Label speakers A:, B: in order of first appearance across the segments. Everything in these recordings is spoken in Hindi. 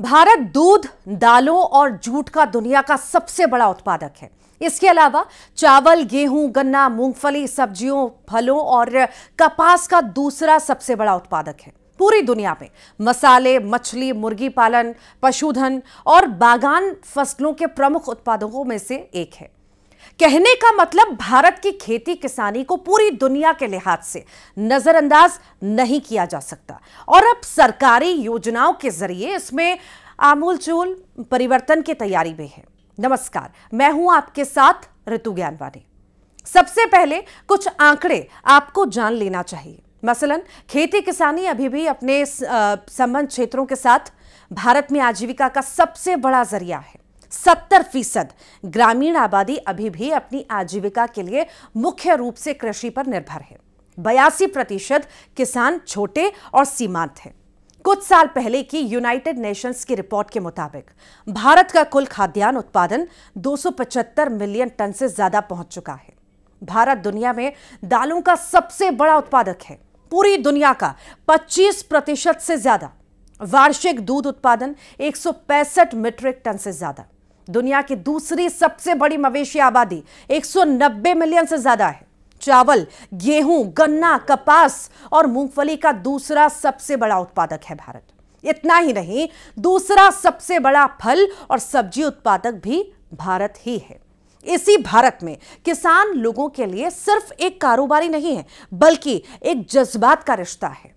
A: भारत दूध दालों और जूट का दुनिया का सबसे बड़ा उत्पादक है इसके अलावा चावल गेहूं गन्ना मूंगफली सब्जियों फलों और कपास का दूसरा सबसे बड़ा उत्पादक है पूरी दुनिया में मसाले मछली मुर्गी पालन पशुधन और बागान फसलों के प्रमुख उत्पादकों में से एक है कहने का मतलब भारत की खेती किसानी को पूरी दुनिया के लिहाज से नजरअंदाज नहीं किया जा सकता और अब सरकारी योजनाओं के जरिए इसमें आमूलचूल परिवर्तन की तैयारी भी है नमस्कार मैं हूं आपके साथ ऋतु ज्ञानवानी सबसे पहले कुछ आंकड़े आपको जान लेना चाहिए मसलन खेती किसानी अभी भी अपने संबंध क्षेत्रों के साथ भारत में आजीविका का सबसे बड़ा जरिया है सत्तर फीसद ग्रामीण आबादी अभी भी अपनी आजीविका के लिए मुख्य रूप से कृषि पर निर्भर है बयासी प्रतिशत किसान छोटे और सीमांत हैं कुछ साल पहले की यूनाइटेड नेशंस की रिपोर्ट के मुताबिक भारत का कुल खाद्यान्न उत्पादन 275 मिलियन टन से ज्यादा पहुंच चुका है भारत दुनिया में दालों का सबसे बड़ा उत्पादक है पूरी दुनिया का 25 प्रतिशत से ज्यादा वार्षिक दूध उत्पादन पैंसठ मीट्रिक टन से ज्यादा दुनिया की दूसरी सबसे बड़ी मवेशी आबादी 190 मिलियन से ज्यादा है चावल गेहूं गन्ना कपास और मूंगफली का दूसरा सबसे बड़ा उत्पादक है भारत इतना ही नहीं दूसरा सबसे बड़ा फल और सब्जी उत्पादक भी भारत ही है इसी भारत में किसान लोगों के लिए सिर्फ एक कारोबारी नहीं है बल्कि एक जज्बात का रिश्ता है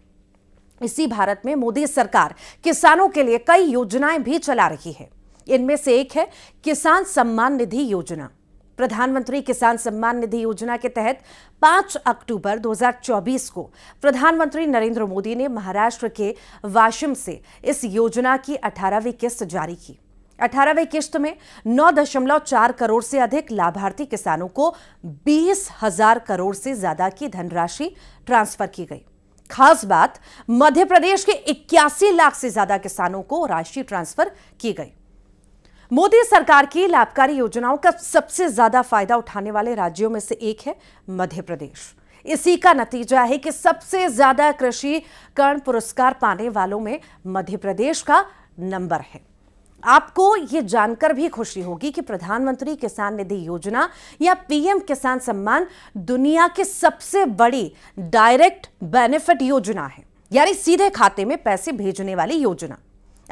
A: इसी भारत में मोदी सरकार किसानों के लिए कई योजनाएं भी चला रही है इनमें से एक है किसान सम्मान निधि योजना प्रधानमंत्री किसान सम्मान निधि योजना के तहत 5 अक्टूबर 2024 को प्रधानमंत्री नरेंद्र मोदी ने महाराष्ट्र के वाशिम से इस योजना की 18वीं किस्त जारी की 18वीं किस्त में 9.4 करोड़ से अधिक लाभार्थी किसानों को बीस हजार करोड़ से ज्यादा की धनराशि ट्रांसफर की गई खास बात मध्य प्रदेश के इक्यासी लाख से ज्यादा किसानों को राशि ट्रांसफर की गई मोदी सरकार की लाभकारी योजनाओं का सबसे ज्यादा फायदा उठाने वाले राज्यों में से एक है मध्य प्रदेश इसी का नतीजा है कि सबसे ज्यादा कृषि कर्ण पुरस्कार पाने वालों में मध्य प्रदेश का नंबर है आपको ये जानकर भी खुशी होगी कि प्रधानमंत्री किसान निधि योजना या पीएम किसान सम्मान दुनिया की सबसे बड़ी डायरेक्ट बेनिफिट योजना है यानी सीधे खाते में पैसे भेजने वाली योजना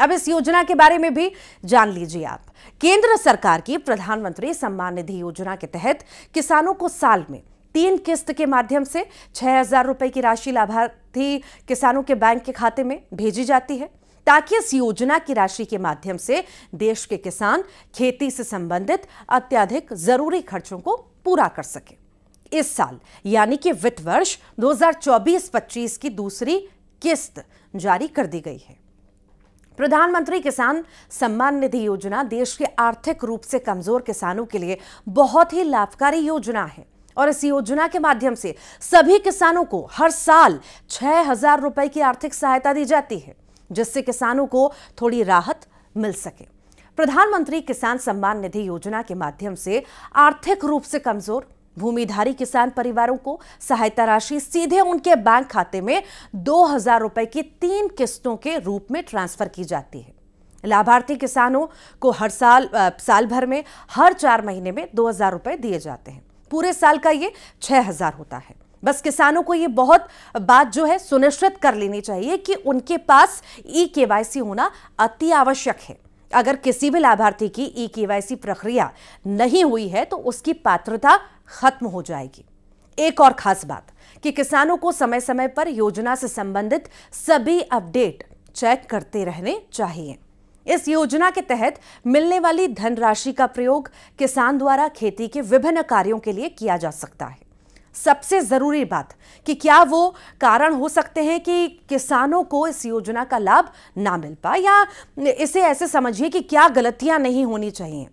A: अब इस योजना के बारे में भी जान लीजिए आप केंद्र सरकार की प्रधानमंत्री सम्मान निधि योजना के तहत किसानों को साल में तीन किस्त के माध्यम से छह हजार रुपए की राशि लाभार्थी किसानों के बैंक के खाते में भेजी जाती है ताकि इस योजना की राशि के माध्यम से देश के किसान खेती से संबंधित अत्याधिक जरूरी खर्चों को पूरा कर सके इस साल यानी कि वित्त वर्ष 2024-25 की दूसरी किस्त जारी कर दी गई है प्रधानमंत्री किसान सम्मान निधि योजना देश के आर्थिक रूप से कमजोर किसानों के लिए बहुत ही लाभकारी योजना है और इस योजना के माध्यम से सभी किसानों को हर साल छह हजार रुपए की आर्थिक सहायता दी जाती है जिससे किसानों को थोड़ी राहत मिल सके प्रधानमंत्री किसान सम्मान निधि योजना के माध्यम से आर्थिक रूप से कमजोर भूमिधारी किसान परिवारों को सहायता राशि सीधे उनके बैंक खाते में दो हजार रुपए की तीन किस्तों के रूप में ट्रांसफर की जाती है लाभार्थी किसानों को हर साल साल भर में हर चार महीने में दो हजार रुपए दिए जाते हैं पूरे साल का ये छह हजार होता है बस किसानों को ये बहुत बात जो है सुनिश्चित कर लेनी चाहिए कि उनके पास ई केवाईसी होना अति आवश्यक है अगर किसी भी लाभार्थी की ई e के प्रक्रिया नहीं हुई है तो उसकी पात्रता खत्म हो जाएगी एक और खास बात कि किसानों को समय समय पर योजना से संबंधित सभी अपडेट चेक करते रहने चाहिए इस योजना के तहत मिलने वाली धनराशि का प्रयोग किसान द्वारा खेती के विभिन्न कार्यों के लिए किया जा सकता है सबसे ज़रूरी बात कि क्या वो कारण हो सकते हैं कि किसानों को इस योजना का लाभ ना मिल पाए या इसे ऐसे समझिए कि क्या गलतियां नहीं होनी चाहिए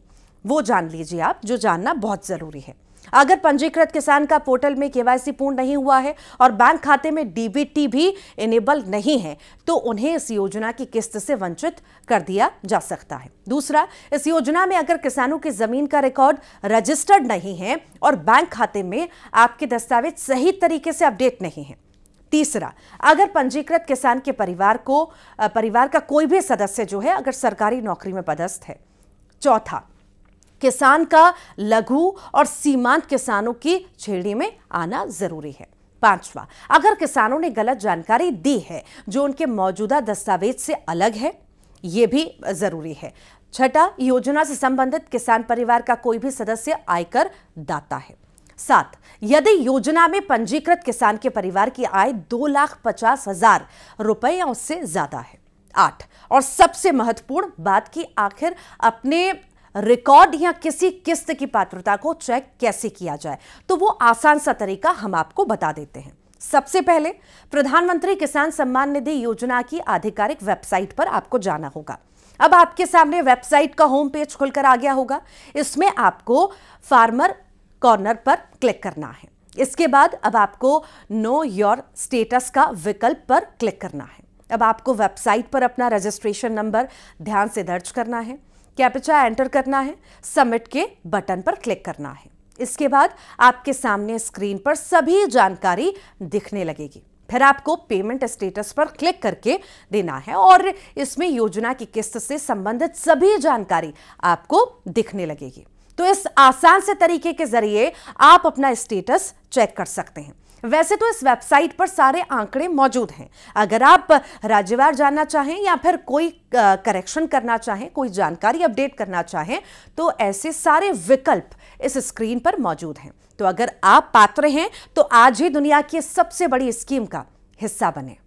A: वो जान लीजिए आप जो जानना बहुत ज़रूरी है अगर पंजीकृत किसान का पोर्टल में केवाईसी पूर्ण नहीं हुआ है और बैंक खाते में डीबीटी भी इनेबल नहीं है तो उन्हें इस योजना की किस्त से वंचित कर दिया जा सकता है दूसरा इस योजना में अगर किसानों की जमीन का रिकॉर्ड रजिस्टर्ड नहीं है और बैंक खाते में आपके दस्तावेज सही तरीके से अपडेट नहीं है तीसरा अगर पंजीकृत किसान के परिवार को परिवार का कोई भी सदस्य जो है अगर सरकारी नौकरी में पदस्थ है चौथा किसान का लघु और सीमांत किसानों की छेड़ी में आना जरूरी है पांचवा अगर किसानों ने गलत जानकारी दी है जो उनके मौजूदा दस्तावेज से अलग है ये भी जरूरी है छठा योजना से संबंधित किसान परिवार का कोई भी सदस्य आयकर दाता है सात यदि योजना में पंजीकृत किसान के परिवार की आय दो लाख पचास हजार रुपए या उससे ज्यादा है आठ और सबसे महत्वपूर्ण बात कि आखिर अपने रिकॉर्ड या किसी किस्त की पात्रता को चेक कैसे किया जाए तो वो आसान सा तरीका हम आपको बता देते हैं सबसे पहले प्रधानमंत्री किसान सम्मान निधि योजना की आधिकारिक वेबसाइट पर आपको जाना होगा अब आपके सामने वेबसाइट का होम पेज खुलकर आ गया होगा इसमें आपको फार्मर कॉर्नर पर क्लिक करना है इसके बाद अब आपको नो योर स्टेटस का विकल्प पर क्लिक करना है अब आपको वेबसाइट पर अपना रजिस्ट्रेशन नंबर ध्यान से दर्ज करना है कैप्चा एंटर करना है सबमिट के बटन पर क्लिक करना है इसके बाद आपके सामने स्क्रीन पर सभी जानकारी दिखने लगेगी फिर आपको पेमेंट स्टेटस पर क्लिक करके देना है और इसमें योजना की किस्त से संबंधित सभी जानकारी आपको दिखने लगेगी तो इस आसान से तरीके के जरिए आप अपना स्टेटस चेक कर सकते हैं वैसे तो इस वेबसाइट पर सारे आंकड़े मौजूद हैं अगर आप राज्यवार जानना चाहें या फिर कोई करेक्शन करना चाहें कोई जानकारी अपडेट करना चाहें तो ऐसे सारे विकल्प इस स्क्रीन पर मौजूद हैं तो अगर आप पात्र हैं तो आज ही दुनिया की सबसे बड़ी स्कीम का हिस्सा बने